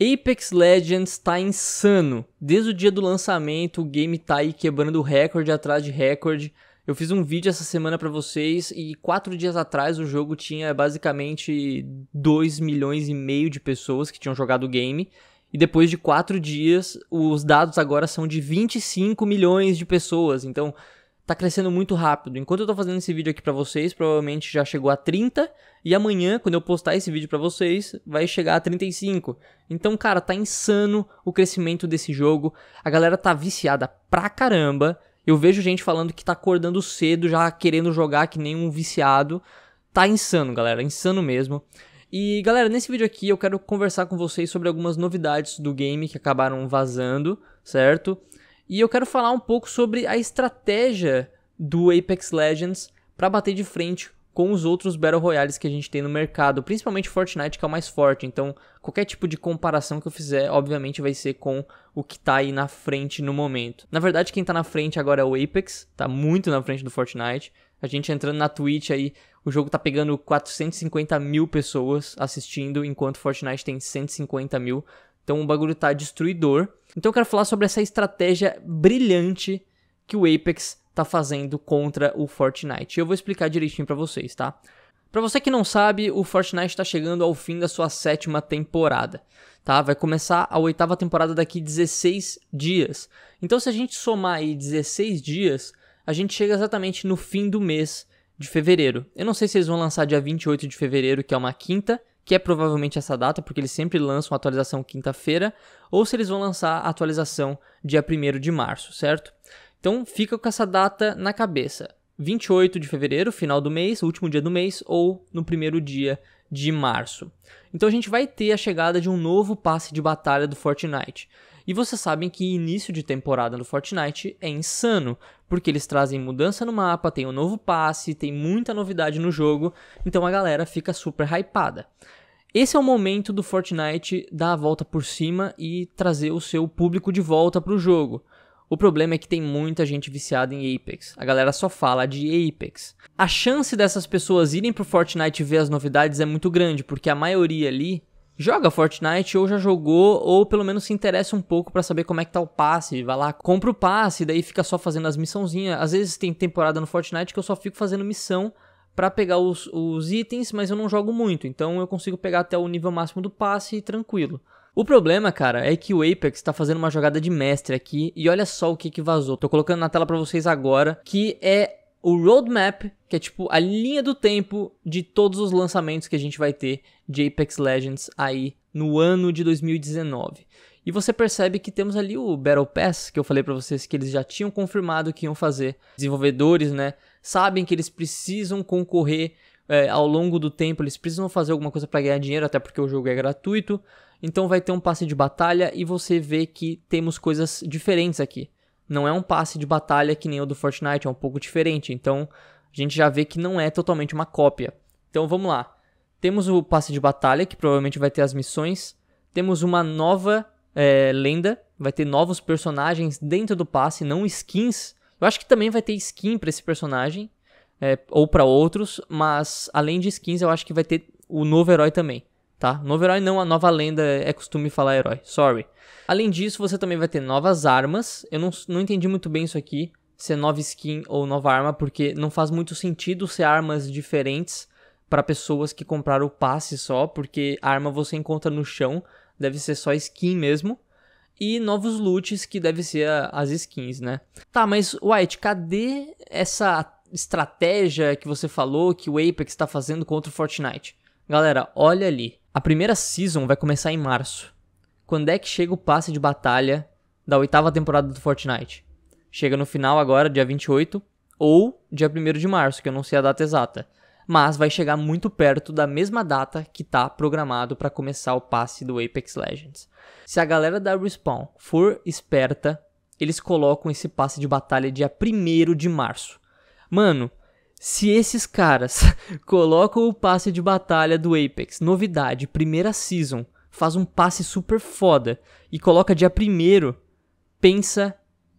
Apex Legends tá insano. Desde o dia do lançamento, o game tá aí quebrando recorde atrás de recorde. Eu fiz um vídeo essa semana para vocês e quatro dias atrás o jogo tinha basicamente 2 milhões e meio de pessoas que tinham jogado o game. E depois de quatro dias, os dados agora são de 25 milhões de pessoas. Então, tá crescendo muito rápido. Enquanto eu tô fazendo esse vídeo aqui para vocês, provavelmente já chegou a 30 e amanhã, quando eu postar esse vídeo para vocês, vai chegar a 35. Então, cara, tá insano o crescimento desse jogo. A galera tá viciada pra caramba. Eu vejo gente falando que tá acordando cedo, já querendo jogar que nem um viciado. Tá insano, galera, insano mesmo. E galera, nesse vídeo aqui eu quero conversar com vocês sobre algumas novidades do game que acabaram vazando, certo? E eu quero falar um pouco sobre a estratégia do Apex Legends para bater de frente com os outros Battle Royales que a gente tem no mercado, principalmente Fortnite, que é o mais forte. Então, qualquer tipo de comparação que eu fizer, obviamente, vai ser com o que tá aí na frente no momento. Na verdade, quem tá na frente agora é o Apex, tá muito na frente do Fortnite. A gente entrando na Twitch aí, o jogo tá pegando 450 mil pessoas assistindo, enquanto Fortnite tem 150 mil. Então o bagulho tá destruidor. Então eu quero falar sobre essa estratégia brilhante que o Apex tá fazendo contra o Fortnite. Eu vou explicar direitinho para vocês, tá? Para você que não sabe, o Fortnite está chegando ao fim da sua sétima temporada, tá? Vai começar a oitava temporada daqui 16 dias. Então, se a gente somar aí 16 dias, a gente chega exatamente no fim do mês de fevereiro. Eu não sei se eles vão lançar dia 28 de fevereiro, que é uma quinta, que é provavelmente essa data, porque eles sempre lançam a atualização quinta-feira, ou se eles vão lançar a atualização dia 1 de março, certo? Então fica com essa data na cabeça. 28 de fevereiro, final do mês, último dia do mês, ou no primeiro dia de março. Então a gente vai ter a chegada de um novo passe de batalha do Fortnite. E vocês sabem que início de temporada no Fortnite é insano, porque eles trazem mudança no mapa, tem um novo passe, tem muita novidade no jogo, então a galera fica super hypada. Esse é o momento do Fortnite dar a volta por cima e trazer o seu público de volta para o jogo. O problema é que tem muita gente viciada em Apex. A galera só fala de Apex. A chance dessas pessoas irem pro Fortnite ver as novidades é muito grande, porque a maioria ali joga Fortnite ou já jogou ou pelo menos se interessa um pouco para saber como é que tá o passe, vai lá, compra o passe, daí fica só fazendo as missãozinhas. Às vezes tem temporada no Fortnite que eu só fico fazendo missão para pegar os, os itens, mas eu não jogo muito, então eu consigo pegar até o nível máximo do passe tranquilo. O problema, cara, é que o Apex tá fazendo uma jogada de mestre aqui e olha só o que que vazou. Tô colocando na tela para vocês agora, que é o roadmap, que é tipo a linha do tempo de todos os lançamentos que a gente vai ter de Apex Legends aí no ano de 2019. E você percebe que temos ali o Battle Pass, que eu falei para vocês que eles já tinham confirmado que iam fazer. Desenvolvedores, né, sabem que eles precisam concorrer é, ao longo do tempo, eles precisam fazer alguma coisa para ganhar dinheiro, até porque o jogo é gratuito. Então vai ter um passe de batalha e você vê que temos coisas diferentes aqui não é um passe de batalha que nem o do Fortnite, é um pouco diferente. Então a gente já vê que não é totalmente uma cópia. Então vamos lá. Temos o passe de batalha, que provavelmente vai ter as missões. Temos uma nova é, lenda, vai ter novos personagens dentro do passe, não skins. Eu acho que também vai ter skin para esse personagem, é, ou para outros, mas além de skins, eu acho que vai ter o novo herói também tá? Novo herói não, a nova lenda é costume falar herói, sorry. Além disso, você também vai ter novas armas. Eu não, não entendi muito bem isso aqui, se é nova skin ou nova arma, porque não faz muito sentido ser armas diferentes para pessoas que compraram o passe só, porque arma você encontra no chão, deve ser só skin mesmo. E novos loots, que deve ser a, as skins, né? Tá, mas White, cadê essa estratégia que você falou que o Apex está fazendo contra o Fortnite? Galera, olha ali. A primeira season vai começar em março. Quando é que chega o passe de batalha da oitava temporada do Fortnite? Chega no final agora, dia 28, ou dia 1 de março, que eu não sei a data exata. Mas vai chegar muito perto da mesma data que tá programado para começar o passe do Apex Legends. Se a galera da Respawn for esperta, eles colocam esse passe de batalha dia 1 de março. Mano, se esses caras colocam o passe de batalha do Apex, novidade, primeira season, faz um passe super foda e coloca dia primeiro, pensa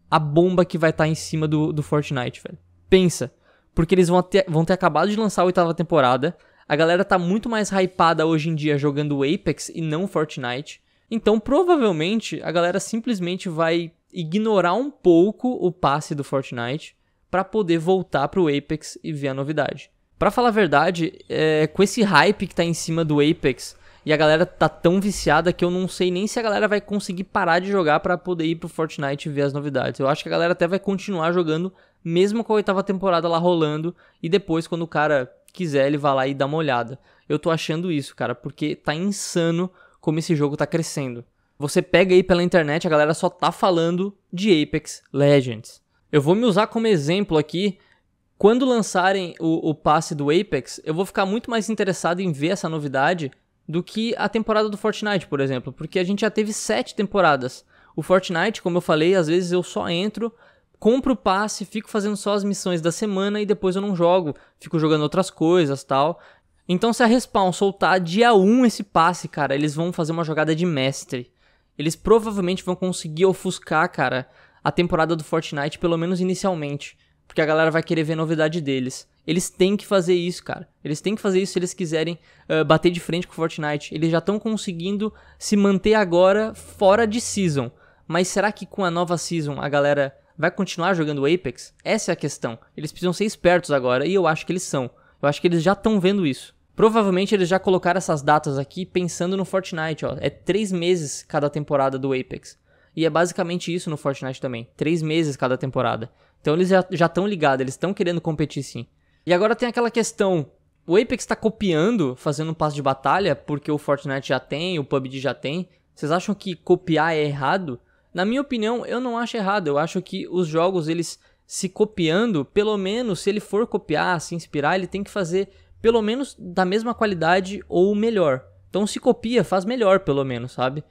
a bomba que vai estar tá em cima do, do Fortnite, velho. Pensa. Porque eles vão ter, vão ter acabado de lançar a oitava temporada. A galera tá muito mais hypada hoje em dia jogando Apex e não Fortnite. Então, provavelmente, a galera simplesmente vai ignorar um pouco o passe do Fortnite para poder voltar pro Apex e ver a novidade. Para falar a verdade, é, com esse hype que tá em cima do Apex e a galera tá tão viciada que eu não sei nem se a galera vai conseguir parar de jogar para poder ir pro Fortnite e ver as novidades. Eu acho que a galera até vai continuar jogando mesmo com a oitava temporada lá rolando e depois quando o cara quiser ele vai lá e dá uma olhada. Eu tô achando isso, cara, porque tá insano como esse jogo tá crescendo. Você pega aí pela internet, a galera só tá falando de Apex Legends. Eu vou me usar como exemplo aqui. Quando lançarem o, o passe do Apex, eu vou ficar muito mais interessado em ver essa novidade do que a temporada do Fortnite, por exemplo, porque a gente já teve sete temporadas. O Fortnite, como eu falei, às vezes eu só entro, compro o passe, fico fazendo só as missões da semana e depois eu não jogo, fico jogando outras coisas tal. Então, se a Respawn soltar dia 1 esse passe, cara, eles vão fazer uma jogada de mestre. Eles provavelmente vão conseguir ofuscar, cara, a temporada do Fortnite, pelo menos inicialmente, porque a galera vai querer ver novidade deles. Eles têm que fazer isso, cara. Eles têm que fazer isso se eles quiserem uh, bater de frente com o Fortnite. Eles já estão conseguindo se manter agora fora de season. Mas será que com a nova season a galera vai continuar jogando Apex? Essa é a questão. Eles precisam ser espertos agora e eu acho que eles são. Eu acho que eles já estão vendo isso. Provavelmente eles já colocaram essas datas aqui pensando no Fortnite, ó. É três meses cada temporada do Apex. E é basicamente isso no Fortnite também. Três meses cada temporada. Então eles já estão ligados, eles estão querendo competir sim. E agora tem aquela questão. O Apex está copiando, fazendo um passo de batalha, porque o Fortnite já tem, o PUBG já tem. Vocês acham que copiar é errado? Na minha opinião, eu não acho errado. Eu acho que os jogos, eles se copiando, pelo menos se ele for copiar, se inspirar, ele tem que fazer pelo menos da mesma qualidade ou melhor. Então se copia, faz melhor pelo menos, sabe?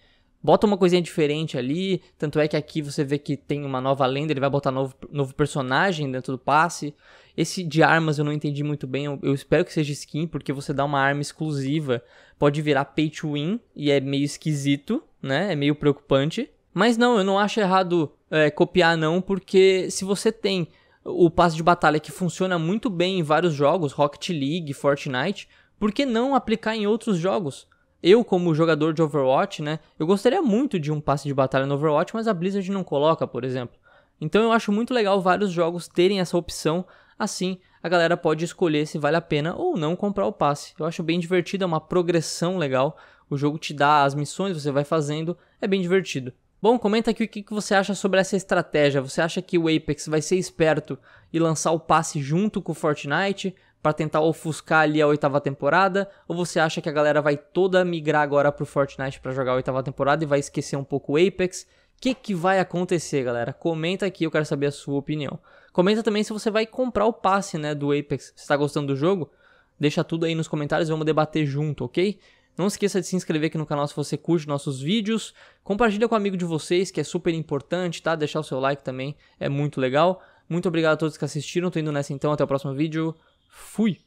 Bota uma coisinha diferente ali. Tanto é que aqui você vê que tem uma nova lenda, ele vai botar novo, novo personagem dentro do passe. Esse de armas eu não entendi muito bem, eu, eu espero que seja skin, porque você dá uma arma exclusiva. Pode virar pay to win e é meio esquisito, né? É meio preocupante. Mas não, eu não acho errado é, copiar, não, porque se você tem o passe de batalha que funciona muito bem em vários jogos, Rocket League, Fortnite, por que não aplicar em outros jogos? eu, como jogador de Overwatch, né, eu gostaria muito de um passe de batalha no Overwatch, mas a Blizzard não coloca, por exemplo. Então eu acho muito legal vários jogos terem essa opção, assim a galera pode escolher se vale a pena ou não comprar o passe. Eu acho bem divertido, é uma progressão legal. O jogo te dá as missões, você vai fazendo, é bem divertido. Bom, comenta aqui o que você acha sobre essa estratégia. Você acha que o Apex vai ser esperto e lançar o passe junto com o Fortnite? para tentar ofuscar ali a oitava temporada? Ou você acha que a galera vai toda migrar agora pro Fortnite para jogar a oitava temporada e vai esquecer um pouco o Apex? O que, que vai acontecer, galera? Comenta aqui, eu quero saber a sua opinião. Comenta também se você vai comprar o passe né, do Apex. você está gostando do jogo, deixa tudo aí nos comentários, vamos debater junto, ok? Não esqueça de se inscrever aqui no canal se você curte nossos vídeos. Compartilha com um amigo de vocês, que é super importante, tá? Deixar o seu like também é muito legal. Muito obrigado a todos que assistiram. Tô indo nessa então, até o próximo vídeo. Fui!